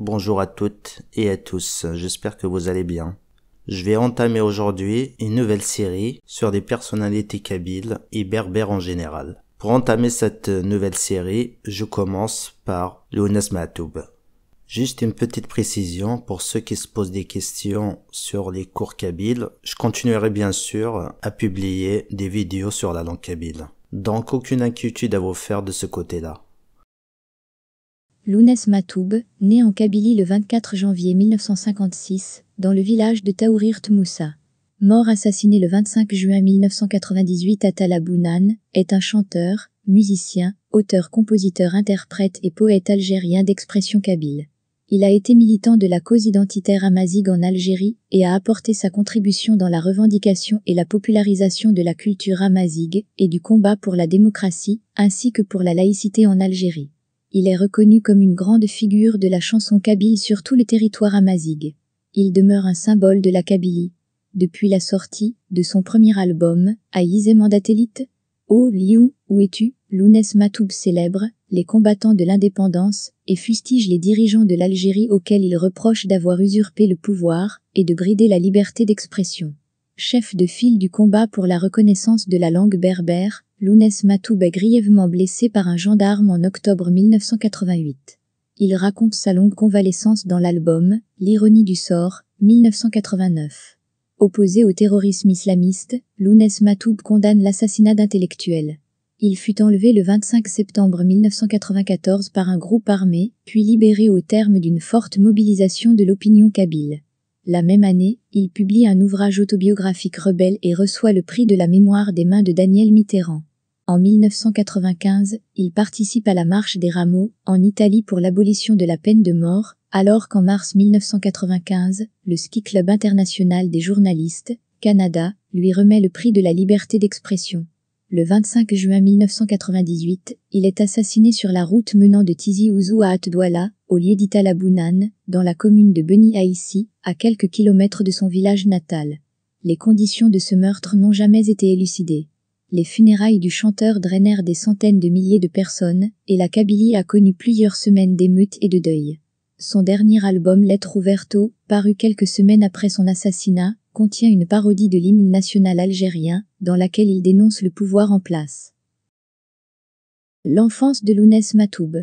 bonjour à toutes et à tous, j'espère que vous allez bien. Je vais entamer aujourd'hui une nouvelle série sur des personnalités kabyles et berbères en général. Pour entamer cette nouvelle série, je commence par Lounes Matoub. Juste une petite précision pour ceux qui se posent des questions sur les cours kabyles, je continuerai bien sûr à publier des vidéos sur la langue kabyle. Donc aucune inquiétude à vous faire de ce côté-là. Lounes Matoub, né en Kabylie le 24 janvier 1956, dans le village de Taourirt Moussa. Mort assassiné le 25 juin 1998 à Talabounan, est un chanteur, musicien, auteur, compositeur, interprète et poète algérien d'expression kabyle. Il a été militant de la cause identitaire amazigh en Algérie et a apporté sa contribution dans la revendication et la popularisation de la culture amazigh et du combat pour la démocratie ainsi que pour la laïcité en Algérie. Il est reconnu comme une grande figure de la chanson kabyle sur tout le territoire amazigh. Il demeure un symbole de la Kabylie. Depuis la sortie de son premier album, Aïzé Mandatélite, oh, Lyon, où es-tu Lounès Matoub célèbre les combattants de l'indépendance et fustige les dirigeants de l'Algérie auxquels il reproche d'avoir usurpé le pouvoir et de brider la liberté d'expression. Chef de file du combat pour la reconnaissance de la langue berbère, Lounès Matoub est grièvement blessé par un gendarme en octobre 1988. Il raconte sa longue convalescence dans l'album L'ironie du sort, 1989. Opposé au terrorisme islamiste, Lounès Matoub condamne l'assassinat d'intellectuels. Il fut enlevé le 25 septembre 1994 par un groupe armé, puis libéré au terme d'une forte mobilisation de l'opinion kabyle. La même année, il publie un ouvrage autobiographique rebelle et reçoit le prix de la mémoire des mains de Daniel Mitterrand. En 1995, il participe à la Marche des Rameaux, en Italie pour l'abolition de la peine de mort, alors qu'en mars 1995, le Ski Club international des journalistes, Canada, lui remet le prix de la liberté d'expression. Le 25 juin 1998, il est assassiné sur la route menant de Tizi Ouzou à Atdouala, au lieu d'Italabounane, dans la commune de Beni Haïssi, à quelques kilomètres de son village natal. Les conditions de ce meurtre n'ont jamais été élucidées les funérailles du chanteur drainèrent des centaines de milliers de personnes, et la Kabylie a connu plusieurs semaines d'émeutes et de deuil. Son dernier album Lettre Ouverto, paru quelques semaines après son assassinat, contient une parodie de l'hymne national algérien, dans laquelle il dénonce le pouvoir en place. L'enfance de Lounès Matoub.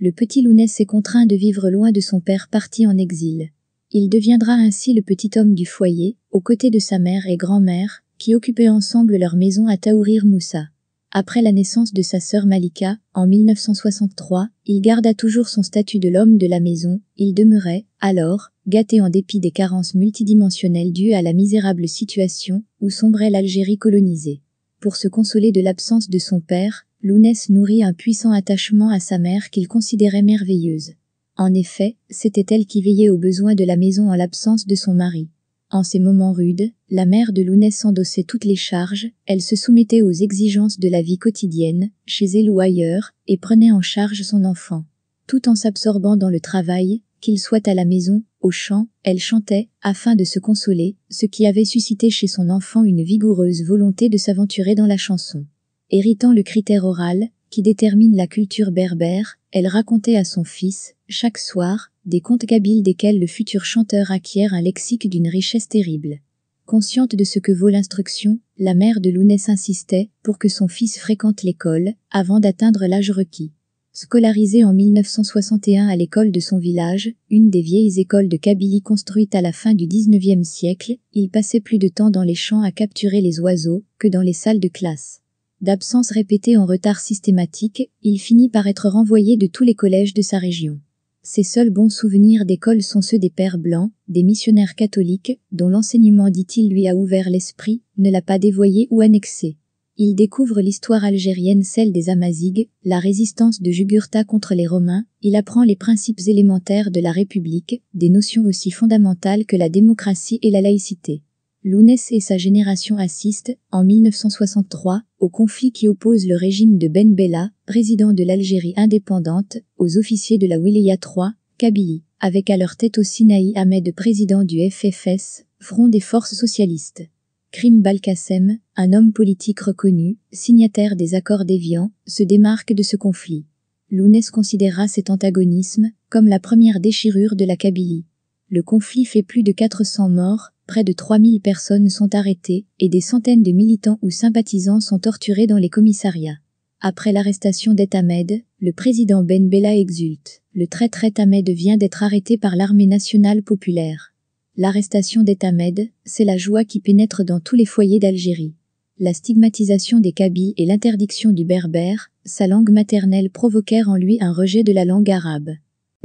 Le petit Lounès est contraint de vivre loin de son père parti en exil. Il deviendra ainsi le petit homme du foyer, aux côtés de sa mère et grand-mère, qui occupaient ensemble leur maison à Taourir Moussa. Après la naissance de sa sœur Malika, en 1963, il garda toujours son statut de l'homme de la maison, il demeurait, alors, gâté en dépit des carences multidimensionnelles dues à la misérable situation où sombrait l'Algérie colonisée. Pour se consoler de l'absence de son père, Lounès nourrit un puissant attachement à sa mère qu'il considérait merveilleuse. En effet, c'était elle qui veillait aux besoins de la maison en l'absence de son mari. En ces moments rudes, la mère de Lounès s'endossait toutes les charges, elle se soumettait aux exigences de la vie quotidienne, chez elle ou ailleurs, et prenait en charge son enfant. Tout en s'absorbant dans le travail, qu'il soit à la maison, au chant, elle chantait, afin de se consoler, ce qui avait suscité chez son enfant une vigoureuse volonté de s'aventurer dans la chanson. Héritant le critère oral, qui détermine la culture berbère, elle racontait à son fils, chaque soir, des contes kabyles desquels le futur chanteur acquiert un lexique d'une richesse terrible. Consciente de ce que vaut l'instruction, la mère de Lounès insistait pour que son fils fréquente l'école avant d'atteindre l'âge requis. Scolarisé en 1961 à l'école de son village, une des vieilles écoles de Kabylie construite à la fin du XIXe siècle, il passait plus de temps dans les champs à capturer les oiseaux que dans les salles de classe. D'absence répétée en retard systématique, il finit par être renvoyé de tous les collèges de sa région. Ses seuls bons souvenirs d'école sont ceux des pères blancs, des missionnaires catholiques, dont l'enseignement dit-il lui a ouvert l'esprit, ne l'a pas dévoyé ou annexé. Il découvre l'histoire algérienne, celle des Amazighs, la résistance de Jugurtha contre les Romains, il apprend les principes élémentaires de la République, des notions aussi fondamentales que la démocratie et la laïcité. Lounès et sa génération assistent, en 1963, au conflit qui oppose le régime de Ben Bella, président de l'Algérie indépendante, aux officiers de la Wilaya III, Kabylie, avec à leur tête aussi Naï Ahmed président du FFS, Front des Forces Socialistes. Krim Balkassem, un homme politique reconnu, signataire des accords déviants, se démarque de ce conflit. Lounès considéra cet antagonisme comme la première déchirure de la Kabylie le conflit fait plus de 400 morts, près de 3000 personnes sont arrêtées et des centaines de militants ou sympathisants sont torturés dans les commissariats. Après l'arrestation d'Etamed, le président Ben Bella exulte. Le traître Etamed vient d'être arrêté par l'armée nationale populaire. L'arrestation d'Etamed, c'est la joie qui pénètre dans tous les foyers d'Algérie. La stigmatisation des Kabyles et l'interdiction du berbère, sa langue maternelle provoquèrent en lui un rejet de la langue arabe.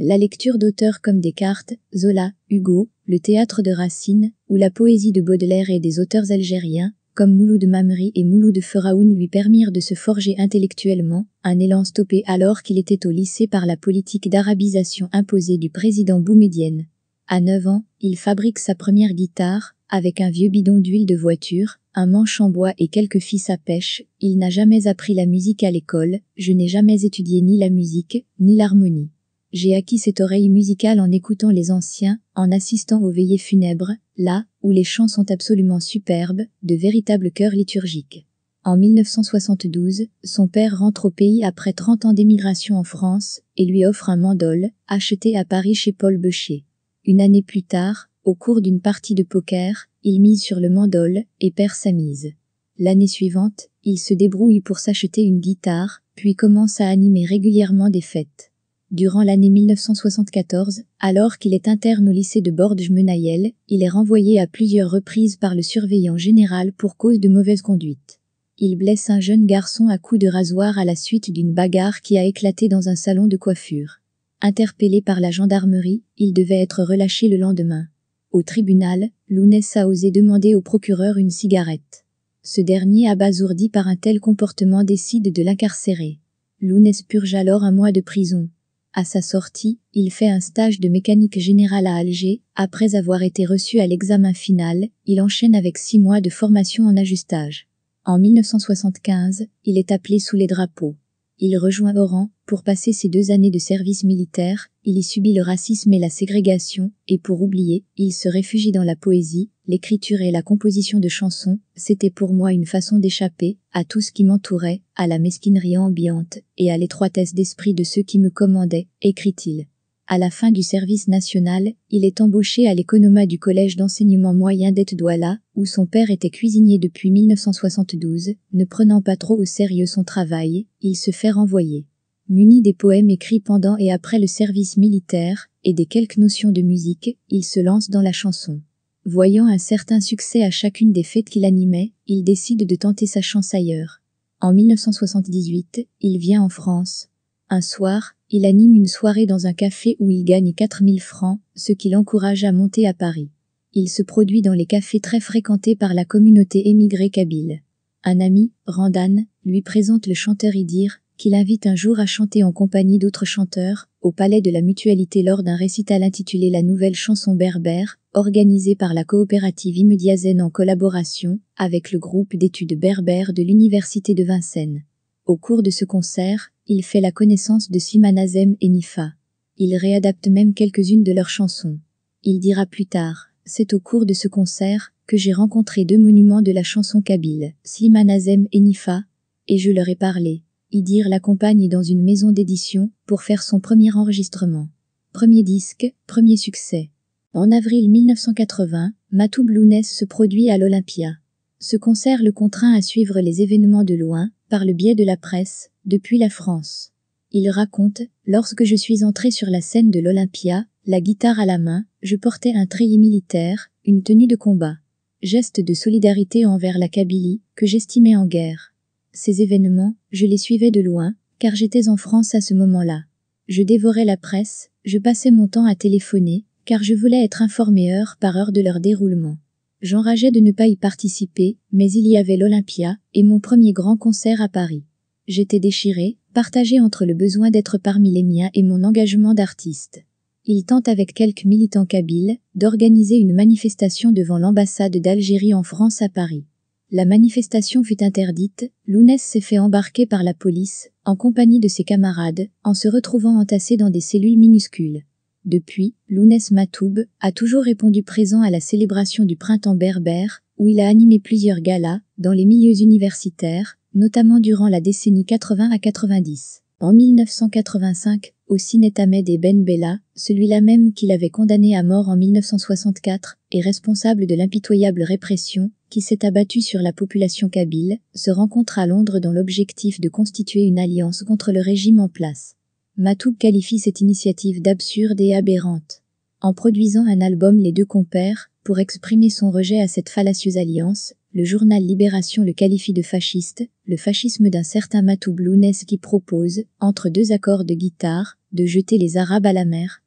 La lecture d'auteurs comme Descartes, Zola, Hugo, le théâtre de Racine, ou la poésie de Baudelaire et des auteurs algériens, comme Mouloud Mamri et Mouloud Feraoun lui permirent de se forger intellectuellement, un élan stoppé alors qu'il était au lycée par la politique d'arabisation imposée du président Boumedienne. À 9 ans, il fabrique sa première guitare, avec un vieux bidon d'huile de voiture, un manche en bois et quelques fils à pêche, il n'a jamais appris la musique à l'école, je n'ai jamais étudié ni la musique, ni l'harmonie. J'ai acquis cette oreille musicale en écoutant les anciens, en assistant aux veillées funèbres, là où les chants sont absolument superbes, de véritables chœurs liturgiques. En 1972, son père rentre au pays après 30 ans d'émigration en France et lui offre un mandol, acheté à Paris chez Paul Becher. Une année plus tard, au cours d'une partie de poker, il mise sur le mandol et perd sa mise. L'année suivante, il se débrouille pour s'acheter une guitare, puis commence à animer régulièrement des fêtes. Durant l'année 1974, alors qu'il est interne au lycée de borges menayel il est renvoyé à plusieurs reprises par le surveillant général pour cause de mauvaise conduite. Il blesse un jeune garçon à coups de rasoir à la suite d'une bagarre qui a éclaté dans un salon de coiffure. Interpellé par la gendarmerie, il devait être relâché le lendemain. Au tribunal, Lounès a osé demander au procureur une cigarette. Ce dernier, abasourdi par un tel comportement, décide de l'incarcérer. Lounès purge alors un mois de prison. À sa sortie, il fait un stage de mécanique générale à Alger. Après avoir été reçu à l'examen final, il enchaîne avec six mois de formation en ajustage. En 1975, il est appelé sous les drapeaux. Il rejoint Oran pour passer ses deux années de service militaire, il y subit le racisme et la ségrégation, et pour oublier, il se réfugie dans la poésie, l'écriture et la composition de chansons, c'était pour moi une façon d'échapper à tout ce qui m'entourait, à la mesquinerie ambiante et à l'étroitesse d'esprit de ceux qui me commandaient, écrit-il. À la fin du service national, il est embauché à l'économat du collège d'enseignement moyen d'Etdouala, où son père était cuisinier depuis 1972. Ne prenant pas trop au sérieux son travail, il se fait renvoyer. Muni des poèmes écrits pendant et après le service militaire, et des quelques notions de musique, il se lance dans la chanson. Voyant un certain succès à chacune des fêtes qu'il animait, il décide de tenter sa chance ailleurs. En 1978, il vient en France, un soir, il anime une soirée dans un café où il gagne 4000 francs, ce qui l'encourage à monter à Paris. Il se produit dans les cafés très fréquentés par la communauté émigrée kabyle. Un ami, Randan, lui présente le chanteur Idir, qu'il invite un jour à chanter en compagnie d'autres chanteurs, au Palais de la Mutualité lors d'un récital intitulé La Nouvelle Chanson Berbère, organisé par la coopérative Imediazen en collaboration avec le groupe d'études berbères de l'Université de Vincennes. Au cours de ce concert, il fait la connaissance de Simanazem et Nifa. Il réadapte même quelques-unes de leurs chansons. Il dira plus tard, c'est au cours de ce concert que j'ai rencontré deux monuments de la chanson kabyle, Simanazem et Nifa, et je leur ai parlé. Idir l'accompagne dans une maison d'édition pour faire son premier enregistrement. Premier disque, premier succès. En avril 1980, Matou Blounès se produit à l'Olympia. Ce concert le contraint à suivre les événements de loin, par le biais de la presse, depuis la France. Il raconte, lorsque je suis entré sur la scène de l'Olympia, la guitare à la main, je portais un treillis militaire, une tenue de combat. Geste de solidarité envers la Kabylie, que j'estimais en guerre. Ces événements, je les suivais de loin, car j'étais en France à ce moment-là. Je dévorais la presse, je passais mon temps à téléphoner, car je voulais être informé heure par heure de leur déroulement. J'enrageais de ne pas y participer, mais il y avait l'Olympia et mon premier grand concert à Paris. J'étais déchiré, partagé entre le besoin d'être parmi les miens et mon engagement d'artiste. Il tente avec quelques militants kabyles d'organiser une manifestation devant l'ambassade d'Algérie en France à Paris. La manifestation fut interdite, Lounès s'est fait embarquer par la police, en compagnie de ses camarades, en se retrouvant entassé dans des cellules minuscules. Depuis, Lounès Matoub a toujours répondu présent à la célébration du printemps berbère, où il a animé plusieurs galas, dans les milieux universitaires, notamment durant la décennie 80 à 90. En 1985, au Sine et Ben Bella, celui-là même qu'il avait condamné à mort en 1964, et responsable de l'impitoyable répression qui s'est abattue sur la population kabyle, se rencontre à Londres dans l'objectif de constituer une alliance contre le régime en place. Matoub qualifie cette initiative d'absurde et aberrante. En produisant un album Les deux compères, pour exprimer son rejet à cette fallacieuse alliance, le journal Libération le qualifie de fasciste, le fascisme d'un certain Matou Blounès qui propose, entre deux accords de guitare, de jeter les Arabes à la mer.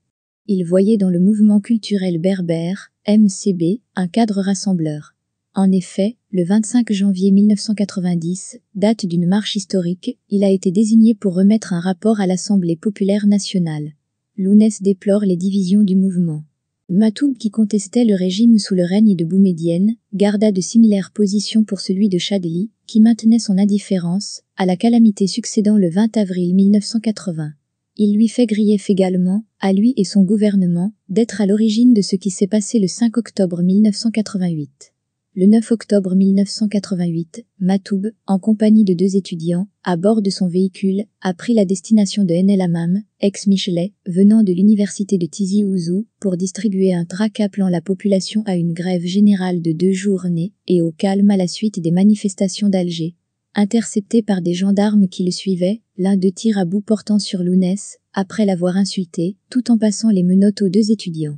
Il voyait dans le mouvement culturel berbère, MCB, un cadre rassembleur. En effet, le 25 janvier 1990, date d'une marche historique, il a été désigné pour remettre un rapport à l'Assemblée populaire nationale. Lounès déplore les divisions du mouvement. Matoub qui contestait le régime sous le règne de Boumédienne, garda de similaires positions pour celui de Chadli, qui maintenait son indifférence à la calamité succédant le 20 avril 1980. Il lui fait grief également, à lui et son gouvernement, d'être à l'origine de ce qui s'est passé le 5 octobre 1988. Le 9 octobre 1988, Matoub, en compagnie de deux étudiants, à bord de son véhicule, a pris la destination de Enel Amam, ex-Michelet, venant de l'université de Tizi Ouzou, pour distribuer un trac appelant la population à une grève générale de deux journées et au calme à la suite des manifestations d'Alger. Intercepté par des gendarmes qui le suivaient, l'un de tire à bout portant sur Lounès, après l'avoir insulté, tout en passant les menottes aux deux étudiants.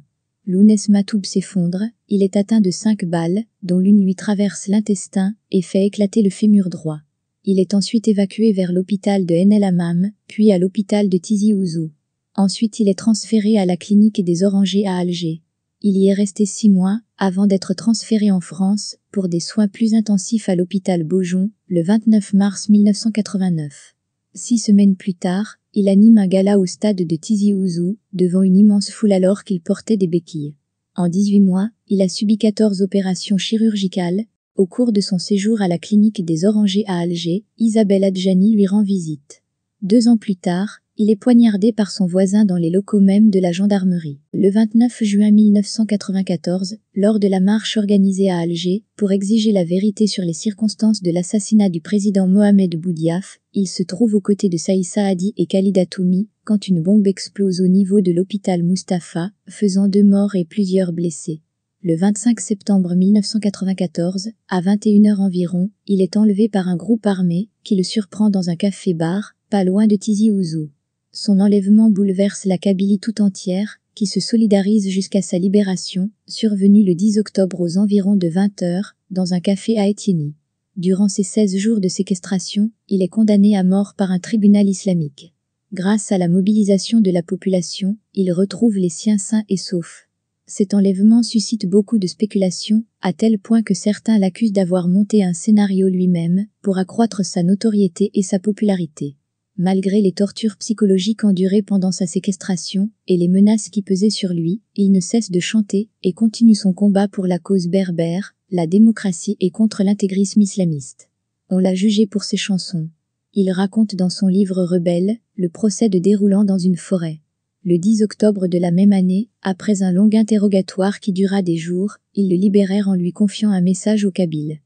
Lounes Matoub s'effondre, il est atteint de cinq balles, dont l'une lui traverse l'intestin et fait éclater le fémur droit. Il est ensuite évacué vers l'hôpital de Enel puis à l'hôpital de Tizi Ouzou. Ensuite, il est transféré à la clinique des Orangers à Alger. Il y est resté six mois, avant d'être transféré en France, pour des soins plus intensifs à l'hôpital Beaujon, le 29 mars 1989. Six semaines plus tard, il anime un gala au stade de Tizi Ouzou, devant une immense foule alors qu'il portait des béquilles. En 18 mois, il a subi 14 opérations chirurgicales. Au cours de son séjour à la clinique des Orangers à Alger, Isabelle Adjani lui rend visite. Deux ans plus tard, il est poignardé par son voisin dans les locaux même de la gendarmerie. Le 29 juin 1994, lors de la marche organisée à Alger pour exiger la vérité sur les circonstances de l'assassinat du président Mohamed Boudiaf, il se trouve aux côtés de Saïd Hadi et Khalid Atoumi quand une bombe explose au niveau de l'hôpital Mustafa, faisant deux morts et plusieurs blessés. Le 25 septembre 1994, à 21h environ, il est enlevé par un groupe armé qui le surprend dans un café-bar, pas loin de Tizi Ouzou. Son enlèvement bouleverse la Kabylie tout entière, qui se solidarise jusqu'à sa libération, survenue le 10 octobre aux environs de 20 heures, dans un café à Etienne. Durant ses 16 jours de séquestration, il est condamné à mort par un tribunal islamique. Grâce à la mobilisation de la population, il retrouve les siens sains et saufs. Cet enlèvement suscite beaucoup de spéculations, à tel point que certains l'accusent d'avoir monté un scénario lui-même pour accroître sa notoriété et sa popularité malgré les tortures psychologiques endurées pendant sa séquestration et les menaces qui pesaient sur lui, il ne cesse de chanter et continue son combat pour la cause berbère, la démocratie et contre l'intégrisme islamiste. On l'a jugé pour ses chansons. Il raconte dans son livre Rebelle le procès de déroulant dans une forêt. Le 10 octobre de la même année, après un long interrogatoire qui dura des jours, ils le libérèrent en lui confiant un message au Kabyle.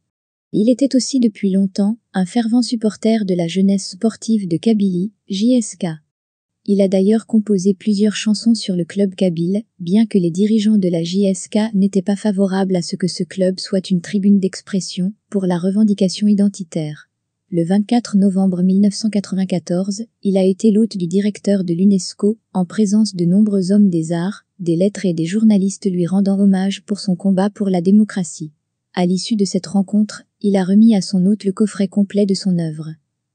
Il était aussi depuis longtemps un fervent supporter de la jeunesse sportive de Kabylie, JSK. Il a d'ailleurs composé plusieurs chansons sur le club kabyle, bien que les dirigeants de la JSK n'étaient pas favorables à ce que ce club soit une tribune d'expression pour la revendication identitaire. Le 24 novembre 1994, il a été l'hôte du directeur de l'UNESCO, en présence de nombreux hommes des arts, des lettres et des journalistes lui rendant hommage pour son combat pour la démocratie. À l'issue de cette rencontre, il a remis à son hôte le coffret complet de son œuvre.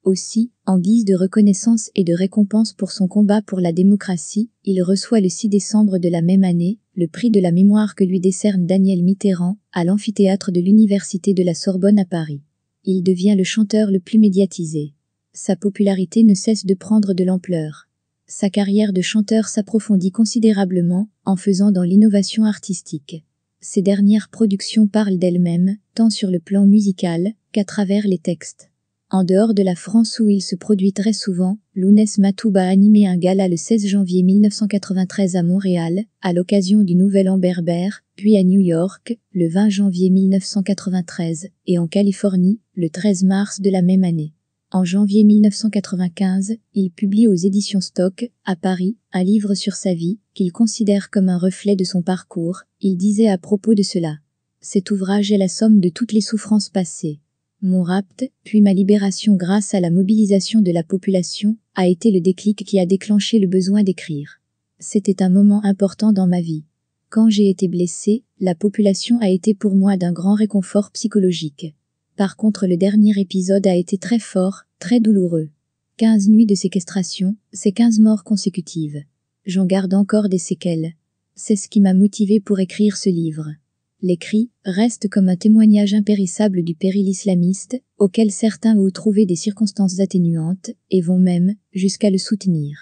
Aussi, en guise de reconnaissance et de récompense pour son combat pour la démocratie, il reçoit le 6 décembre de la même année le prix de la mémoire que lui décerne Daniel Mitterrand à l'amphithéâtre de l'Université de la Sorbonne à Paris. Il devient le chanteur le plus médiatisé. Sa popularité ne cesse de prendre de l'ampleur. Sa carrière de chanteur s'approfondit considérablement en faisant dans l'innovation artistique. Ses dernières productions parlent d'elles-mêmes, tant sur le plan musical qu'à travers les textes. En dehors de la France où il se produit très souvent, Lounès Matouba a animé un gala le 16 janvier 1993 à Montréal, à l'occasion du Nouvel An berbère, puis à New York, le 20 janvier 1993, et en Californie, le 13 mars de la même année. En janvier 1995, il publie aux éditions Stock, à Paris, un livre sur sa vie, qu'il considère comme un reflet de son parcours, il disait à propos de cela. Cet ouvrage est la somme de toutes les souffrances passées. Mon rapt, puis ma libération grâce à la mobilisation de la population, a été le déclic qui a déclenché le besoin d'écrire. C'était un moment important dans ma vie. Quand j'ai été blessé, la population a été pour moi d'un grand réconfort psychologique. Par contre, le dernier épisode a été très fort, très douloureux. 15 nuits de séquestration, c'est 15 morts consécutives j'en garde encore des séquelles. C'est ce qui m'a motivé pour écrire ce livre. L'écrit reste comme un témoignage impérissable du péril islamiste, auquel certains ont trouvé des circonstances atténuantes, et vont même jusqu'à le soutenir.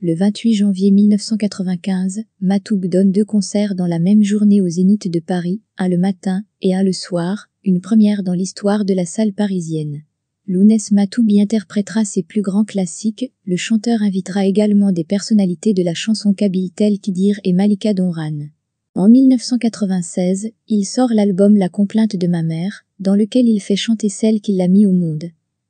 Le 28 janvier 1995, Matoub donne deux concerts dans la même journée au Zénith de Paris, un le matin et un le soir, une première dans l'histoire de la salle parisienne. Lounès Matoub y interprétera ses plus grands classiques, le chanteur invitera également des personnalités de la chanson kabyle tel kidir et Malika Donran. En 1996, il sort l'album La complainte de ma mère, dans lequel il fait chanter celle qui l'a mis au monde.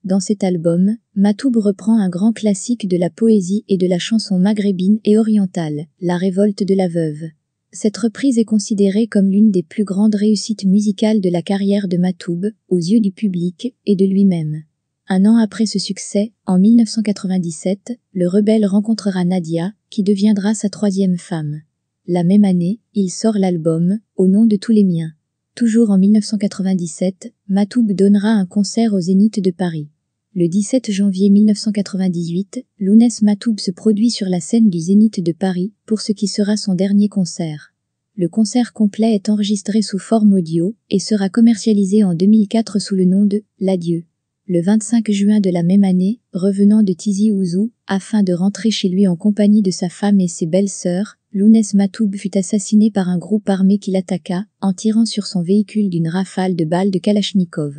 Dans cet album, Matoub reprend un grand classique de la poésie et de la chanson maghrébine et orientale, La révolte de la veuve. Cette reprise est considérée comme l'une des plus grandes réussites musicales de la carrière de Matoub, aux yeux du public et de lui-même. Un an après ce succès, en 1997, le rebelle rencontrera Nadia, qui deviendra sa troisième femme. La même année, il sort l'album Au nom de tous les miens. Toujours en 1997, Matoub donnera un concert au Zénith de Paris. Le 17 janvier 1998, Lounès Matoub se produit sur la scène du Zénith de Paris pour ce qui sera son dernier concert. Le concert complet est enregistré sous forme audio et sera commercialisé en 2004 sous le nom de L'Adieu le 25 juin de la même année, revenant de Tizi Ouzou, afin de rentrer chez lui en compagnie de sa femme et ses belles-sœurs, Lounès Matoub fut assassiné par un groupe armé qui l'attaqua, en tirant sur son véhicule d'une rafale de balles de Kalachnikov.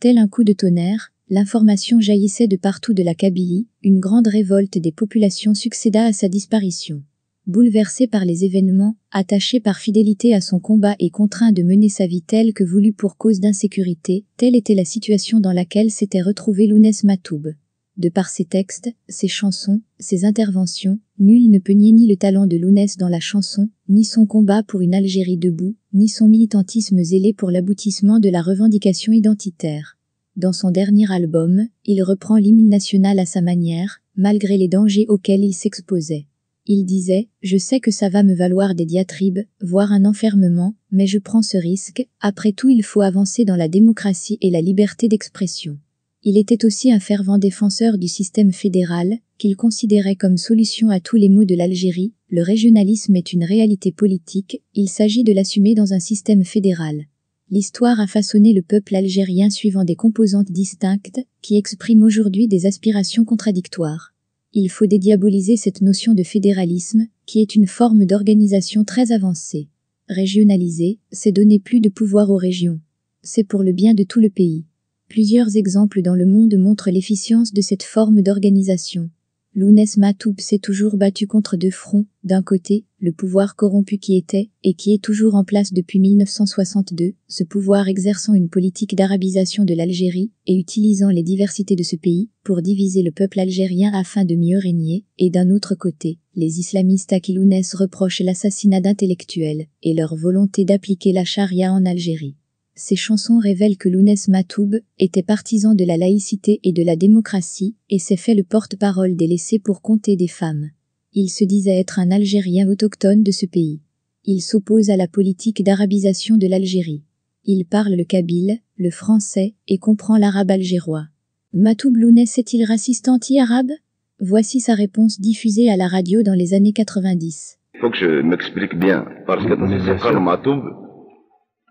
Tel un coup de tonnerre, l'information jaillissait de partout de la Kabylie, une grande révolte des populations succéda à sa disparition bouleversé par les événements, attaché par fidélité à son combat et contraint de mener sa vie telle que voulue pour cause d'insécurité, telle était la situation dans laquelle s'était retrouvé Lounès Matoub. De par ses textes, ses chansons, ses interventions, nul ne peut nier ni le talent de Lounès dans la chanson, ni son combat pour une Algérie debout, ni son militantisme zélé pour l'aboutissement de la revendication identitaire. Dans son dernier album, il reprend l'hymne national à sa manière, malgré les dangers auxquels il s'exposait. Il disait, je sais que ça va me valoir des diatribes, voire un enfermement, mais je prends ce risque, après tout il faut avancer dans la démocratie et la liberté d'expression. Il était aussi un fervent défenseur du système fédéral, qu'il considérait comme solution à tous les maux de l'Algérie, le régionalisme est une réalité politique, il s'agit de l'assumer dans un système fédéral. L'histoire a façonné le peuple algérien suivant des composantes distinctes, qui expriment aujourd'hui des aspirations contradictoires il faut dédiaboliser cette notion de fédéralisme, qui est une forme d'organisation très avancée. Régionaliser, c'est donner plus de pouvoir aux régions. C'est pour le bien de tout le pays. Plusieurs exemples dans le monde montrent l'efficience de cette forme d'organisation. Lounès Matoub s'est toujours battu contre deux fronts, d'un côté, le pouvoir corrompu qui était, et qui est toujours en place depuis 1962, ce pouvoir exerçant une politique d'arabisation de l'Algérie, et utilisant les diversités de ce pays, pour diviser le peuple algérien afin de mieux régner, et d'un autre côté, les islamistes à qui Lounès reproche l'assassinat d'intellectuels, et leur volonté d'appliquer la charia en Algérie. Ses chansons révèlent que Lounès Matoub était partisan de la laïcité et de la démocratie et s'est fait le porte-parole des laissés pour compter des femmes. Il se disait être un Algérien autochtone de ce pays. Il s'oppose à la politique d'arabisation de l'Algérie. Il parle le kabyle, le français et comprend l'arabe algérois. Matoub Lounès est-il raciste anti-arabe Voici sa réponse diffusée à la radio dans les années 90. Il faut que je m'explique bien, parce que Matoub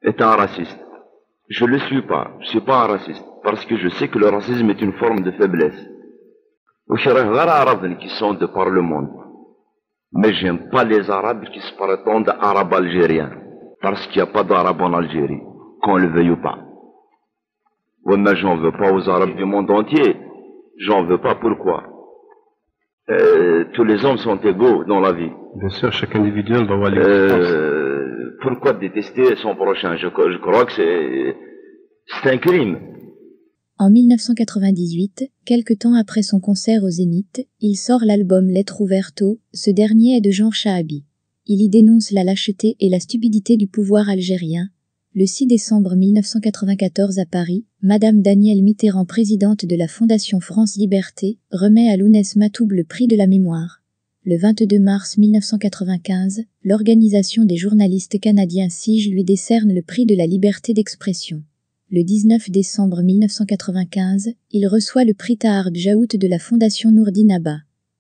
est un raciste. Je ne le suis pas. Je ne suis pas un raciste. Parce que je sais que le racisme est une forme de faiblesse. qui sont de par le monde. Mais j'aime pas les Arabes qui se prétendent Arabes algériens. Parce qu'il n'y a pas d'Arabes en Algérie. Qu'on le veuille ou pas. Mais j'en veux pas aux Arabes du monde entier. J'en veux pas. Pourquoi euh, Tous les hommes sont égaux dans la vie. Bien sûr, chaque individu doit aller pourquoi détester son prochain je, crois que c'est un crime. En 1998, quelque temps après son concert au Zénith, il sort l'album Lettre ouverte ce dernier est de Jean Chahabi. Il y dénonce la lâcheté et la stupidité du pouvoir algérien. Le 6 décembre 1994 à Paris, Madame Danielle Mitterrand, présidente de la Fondation France Liberté, remet à Lounès Matoub le prix de la mémoire le 22 mars 1995, l'Organisation des journalistes canadiens SIGE lui décerne le prix de la liberté d'expression. Le 19 décembre 1995, il reçoit le prix Tahar Jaout de la Fondation Nourdinaba.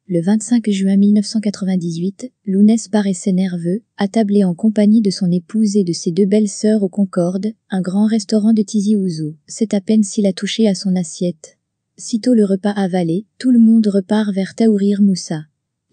Le 25 juin 1998, Lounès paraissait nerveux, attablé en compagnie de son épouse et de ses deux belles-sœurs au Concorde, un grand restaurant de Tizi Ouzou. C'est à peine s'il a touché à son assiette. Sitôt le repas avalé, tout le monde repart vers Taourir Moussa.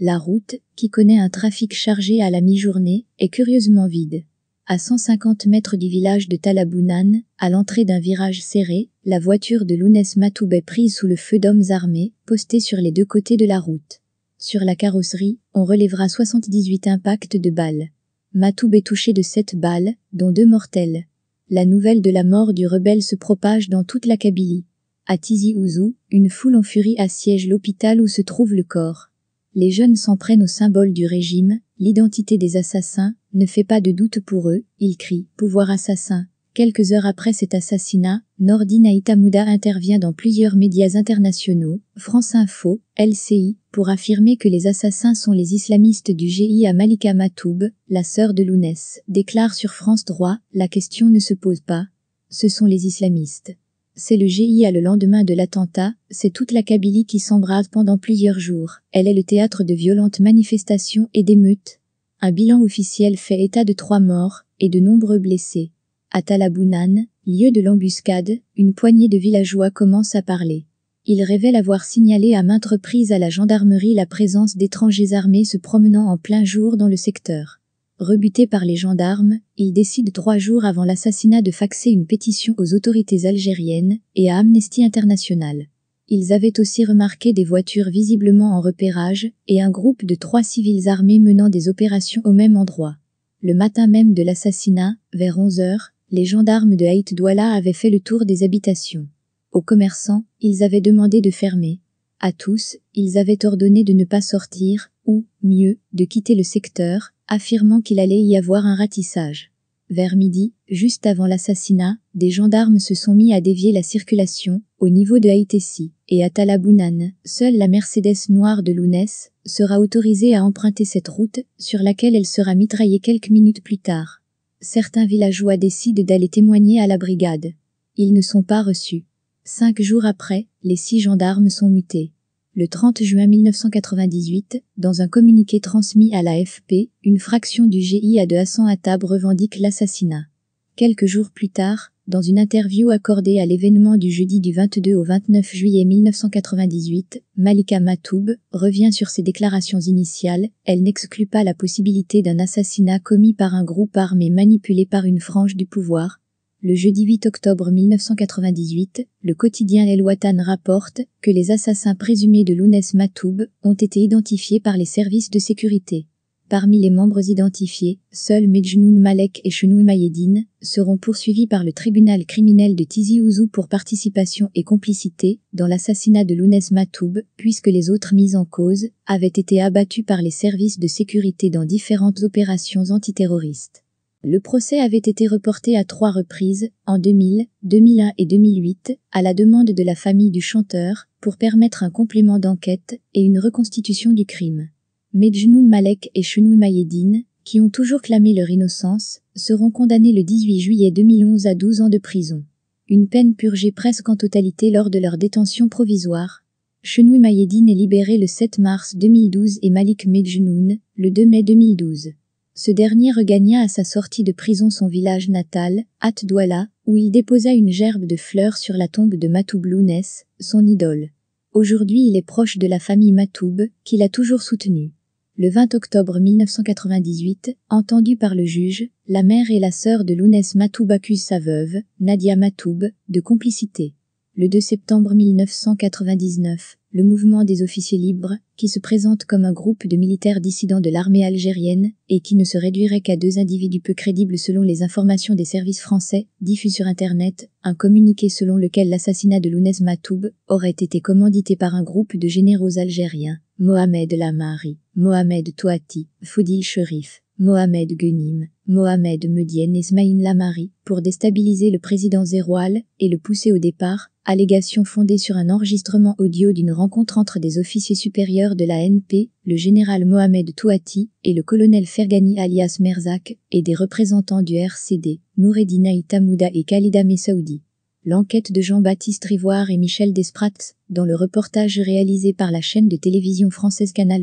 La route, qui connaît un trafic chargé à la mi-journée, est curieusement vide. À 150 mètres du village de Talabounan, à l'entrée d'un virage serré, la voiture de Lounès Matoub est prise sous le feu d'hommes armés, postés sur les deux côtés de la route. Sur la carrosserie, on relèvera 78 impacts de balles. Matoub est touché de 7 balles, dont deux mortelles. La nouvelle de la mort du rebelle se propage dans toute la Kabylie. À Tizi Ouzou, une foule en furie assiège l'hôpital où se trouve le corps. Les jeunes s'en prennent au symbole du régime, l'identité des assassins ne fait pas de doute pour eux, ils crient « pouvoir assassin ». Quelques heures après cet assassinat, Nordine Aitamouda intervient dans plusieurs médias internationaux, France Info, LCI, pour affirmer que les assassins sont les islamistes du à Malika Matoub, la sœur de Lounès, déclare sur France Droit, la question ne se pose pas, ce sont les islamistes c'est le GIA le lendemain de l'attentat, c'est toute la Kabylie qui s'embrase pendant plusieurs jours. Elle est le théâtre de violentes manifestations et d'émeutes. Un bilan officiel fait état de trois morts et de nombreux blessés. À Talabounan, lieu de l'embuscade, une poignée de villageois commence à parler. Ils révèlent avoir signalé à maintes reprises à la gendarmerie la présence d'étrangers armés se promenant en plein jour dans le secteur rebuté par les gendarmes, il décide trois jours avant l'assassinat de faxer une pétition aux autorités algériennes et à Amnesty International. Ils avaient aussi remarqué des voitures visiblement en repérage et un groupe de trois civils armés menant des opérations au même endroit. Le matin même de l'assassinat, vers 11 heures, les gendarmes de Haït Douala avaient fait le tour des habitations. Aux commerçants, ils avaient demandé de fermer. À tous, ils avaient ordonné de ne pas sortir, ou, mieux, de quitter le secteur, affirmant qu'il allait y avoir un ratissage. Vers midi, juste avant l'assassinat, des gendarmes se sont mis à dévier la circulation, au niveau de Haïtessi, et à Talabounan, seule la Mercedes noire de Lounès sera autorisée à emprunter cette route, sur laquelle elle sera mitraillée quelques minutes plus tard. Certains villageois décident d'aller témoigner à la brigade. Ils ne sont pas reçus. Cinq jours après, les six gendarmes sont mutés. Le 30 juin 1998, dans un communiqué transmis à l'AFP, une fraction du GIA de Hassan Attab revendique l'assassinat. Quelques jours plus tard, dans une interview accordée à l'événement du jeudi du 22 au 29 juillet 1998, Malika Matoub revient sur ses déclarations initiales, elle n'exclut pas la possibilité d'un assassinat commis par un groupe armé manipulé par une frange du pouvoir, le jeudi 8 octobre 1998, le quotidien El Watan rapporte que les assassins présumés de Lounes Matoub ont été identifiés par les services de sécurité. Parmi les membres identifiés, seuls Medjnoun Malek et Chenoui Mayedine seront poursuivis par le tribunal criminel de Tizi Ouzou pour participation et complicité dans l'assassinat de Lounes Matoub, puisque les autres mises en cause avaient été abattus par les services de sécurité dans différentes opérations antiterroristes. Le procès avait été reporté à trois reprises, en 2000, 2001 et 2008, à la demande de la famille du chanteur, pour permettre un complément d'enquête et une reconstitution du crime. Mais Malek et Chenoui Mayedine, qui ont toujours clamé leur innocence, seront condamnés le 18 juillet 2011 à 12 ans de prison. Une peine purgée presque en totalité lors de leur détention provisoire. Chenoui Mayedine est libéré le 7 mars 2012 et Malik Medjnoun le 2 mai 2012. Ce dernier regagna à sa sortie de prison son village natal, At-Douala, où il déposa une gerbe de fleurs sur la tombe de Matoub Lounès, son idole. Aujourd'hui il est proche de la famille Matoub, qu'il a toujours soutenue. Le 20 octobre 1998, entendu par le juge, la mère et la sœur de Lounès Matoub accusent sa veuve, Nadia Matoub, de complicité. Le 2 septembre 1999, le mouvement des officiers libres, qui se présente comme un groupe de militaires dissidents de l'armée algérienne et qui ne se réduirait qu'à deux individus peu crédibles selon les informations des services français, diffuse sur Internet un communiqué selon lequel l'assassinat de Lounès Matoub aurait été commandité par un groupe de généraux algériens, Mohamed Lamari, Mohamed Touati, Foudil Cherif, Mohamed Gunim, Mohamed Medien et Smaïn Lamari, pour déstabiliser le président Zeroual et le pousser au départ, Allégation fondée sur un enregistrement audio d'une rencontre entre des officiers supérieurs de la NP, le général Mohamed Touati et le colonel Fergani alias Merzak, et des représentants du RCD, Noureddina Tamouda et Khalida Messaoudi. L'enquête de Jean-Baptiste Rivoire et Michel Desprats, dans le reportage réalisé par la chaîne de télévision française Canal+,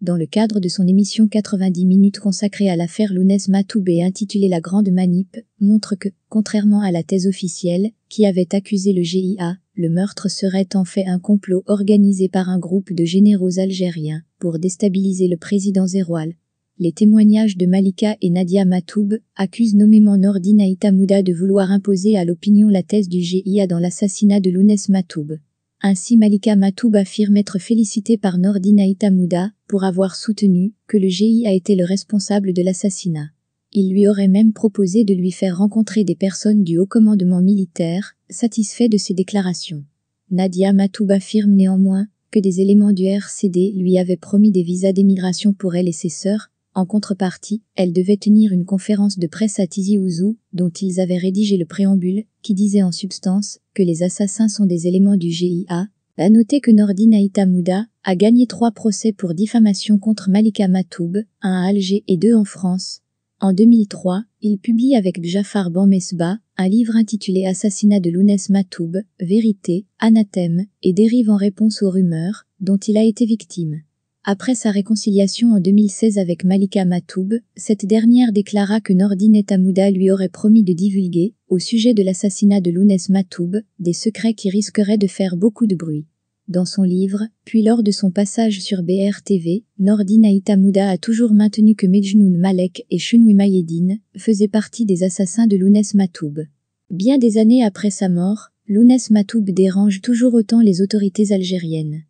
dans le cadre de son émission 90 minutes consacrée à l'affaire Lounès Matoubé intitulée La Grande Manip, montre que, contrairement à la thèse officielle, qui avait accusé le GIA, le meurtre serait en fait un complot organisé par un groupe de généraux algériens pour déstabiliser le président Zeroual, les témoignages de Malika et Nadia Matoub accusent nommément Nordine Mouda de vouloir imposer à l'opinion la thèse du GIA dans l'assassinat de Lounes Matoub. Ainsi Malika Matoub affirme être félicitée par Nordine Mouda pour avoir soutenu que le GIA était le responsable de l'assassinat. Il lui aurait même proposé de lui faire rencontrer des personnes du haut commandement militaire, satisfait de ses déclarations. Nadia Matoub affirme néanmoins que des éléments du RCD lui avaient promis des visas d'émigration pour elle et ses sœurs, en contrepartie, elle devait tenir une conférence de presse à Tizi Ouzou, dont ils avaient rédigé le préambule, qui disait en substance que les assassins sont des éléments du GIA. À noter que Nordine Mouda a gagné trois procès pour diffamation contre Malika Matoub, un à Alger et deux en France. En 2003, il publie avec Jafar Bamesba un livre intitulé Assassinat de Lounès Matoub, Vérité, Anathème et dérive en réponse aux rumeurs dont il a été victime. Après sa réconciliation en 2016 avec Malika Matoub, cette dernière déclara que Nordine Tamouda lui aurait promis de divulguer, au sujet de l'assassinat de Lounès Matoub, des secrets qui risqueraient de faire beaucoup de bruit. Dans son livre, puis lors de son passage sur BRTV, Nordine Aitamouda a toujours maintenu que Mejnoun Malek et Chenoui Mayedine faisaient partie des assassins de Lounès Matoub. Bien des années après sa mort, Lounès Matoub dérange toujours autant les autorités algériennes.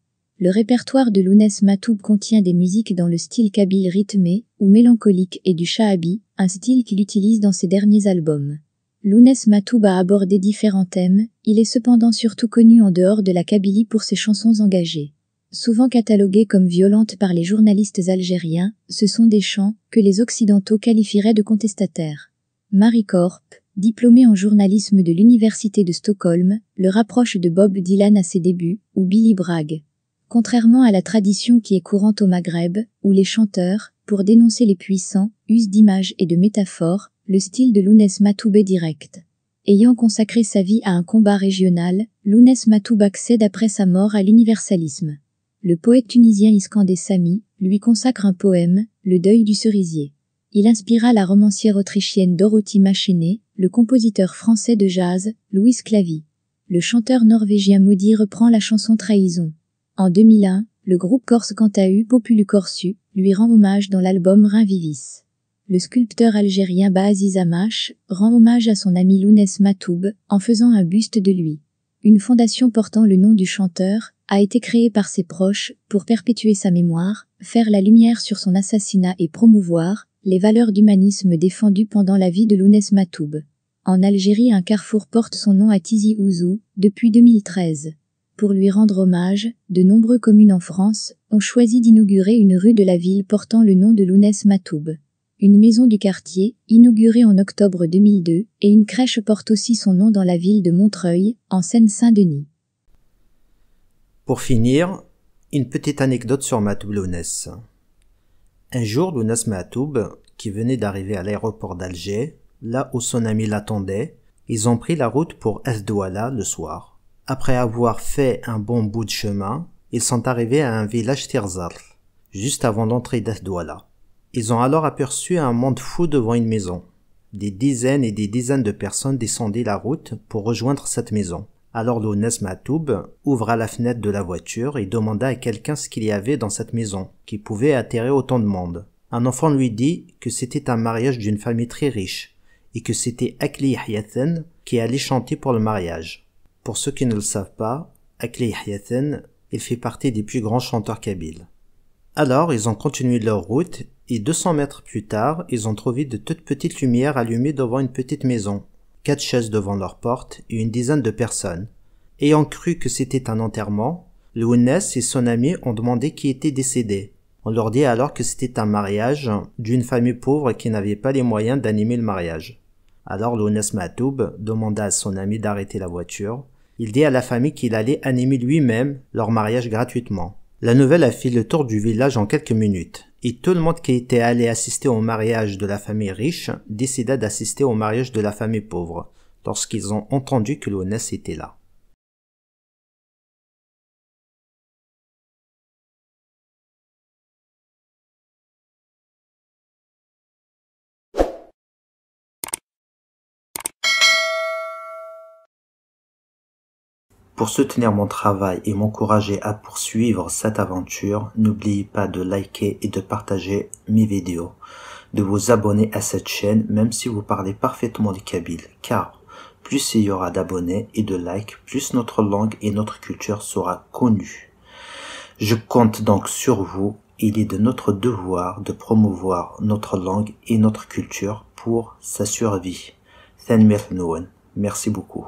Le répertoire de Lounès Matoub contient des musiques dans le style kabyle rythmé ou mélancolique et du shahabi, un style qu'il utilise dans ses derniers albums. Lounès Matoub a abordé différents thèmes, il est cependant surtout connu en dehors de la Kabylie pour ses chansons engagées. Souvent cataloguées comme violentes par les journalistes algériens, ce sont des chants que les Occidentaux qualifieraient de contestataires. Marie Corp, diplômée en journalisme de l'Université de Stockholm, le rapproche de Bob Dylan à ses débuts, ou Billy Bragg. Contrairement à la tradition qui est courante au Maghreb, où les chanteurs, pour dénoncer les puissants, usent d'images et de métaphores, le style de Lounès Matoub direct. Ayant consacré sa vie à un combat régional, Lounès Matoub accède après sa mort à l'universalisme. Le poète tunisien Iskandé Sami lui consacre un poème, Le deuil du cerisier. Il inspira la romancière autrichienne Dorothy Machenet, le compositeur français de jazz, Louis Clavy. Le chanteur norvégien Maudit reprend la chanson Trahison. En 2001, le groupe corse quant Populu Corsu lui rend hommage dans l'album Rhin Vivis. Le sculpteur algérien Baaziz Amash rend hommage à son ami Lounes Matoub en faisant un buste de lui. Une fondation portant le nom du chanteur a été créée par ses proches pour perpétuer sa mémoire, faire la lumière sur son assassinat et promouvoir les valeurs d'humanisme défendues pendant la vie de Lounes Matoub. En Algérie, un carrefour porte son nom à Tizi Ouzou depuis 2013. Pour lui rendre hommage, de nombreux communes en France ont choisi d'inaugurer une rue de la ville portant le nom de Lounès Matoub. Une maison du quartier, inaugurée en octobre 2002, et une crèche porte aussi son nom dans la ville de Montreuil, en Seine-Saint-Denis. Pour finir, une petite anecdote sur Matoub Lounès. Un jour, Lounès Matoub, qui venait d'arriver à l'aéroport d'Alger, là où son ami l'attendait, ils ont pris la route pour Esdouala le soir. Après avoir fait un bon bout de chemin, ils sont arrivés à un village Tirzal, juste avant l'entrée d'Athdouala. Ils ont alors aperçu un monde fou devant une maison. Des dizaines et des dizaines de personnes descendaient la route pour rejoindre cette maison. Alors l'Ones Matoub ouvra la fenêtre de la voiture et demanda à quelqu'un ce qu'il y avait dans cette maison, qui pouvait attirer autant de monde. Un enfant lui dit que c'était un mariage d'une famille très riche, et que c'était Akli qui allait chanter pour le mariage. Pour ceux qui ne le savent pas, Akli il fait partie des plus grands chanteurs kabyles. Alors, ils ont continué leur route, et 200 mètres plus tard, ils ont trouvé de toutes petites lumières allumées devant une petite maison, quatre chaises devant leur porte et une dizaine de personnes. Ayant cru que c'était un enterrement, le et son ami ont demandé qui était décédé. On leur dit alors que c'était un mariage d'une famille pauvre qui n'avait pas les moyens d'animer le mariage. Alors Lounes Matoub demanda à son ami d'arrêter la voiture il dit à la famille qu'il allait animer lui-même leur mariage gratuitement. La nouvelle a fait le tour du village en quelques minutes, et tout le monde qui était allé assister au mariage de la famille riche décida d'assister au mariage de la famille pauvre, lorsqu'ils ont entendu que l'honnête était là. Pour soutenir mon travail et m'encourager à poursuivre cette aventure, n'oubliez pas de liker et de partager mes vidéos, de vous abonner à cette chaîne même si vous parlez parfaitement le kabyle, car plus il y aura d'abonnés et de likes, plus notre langue et notre culture sera connue. Je compte donc sur vous, il est de notre devoir de promouvoir notre langue et notre culture pour sa survie. Merci beaucoup.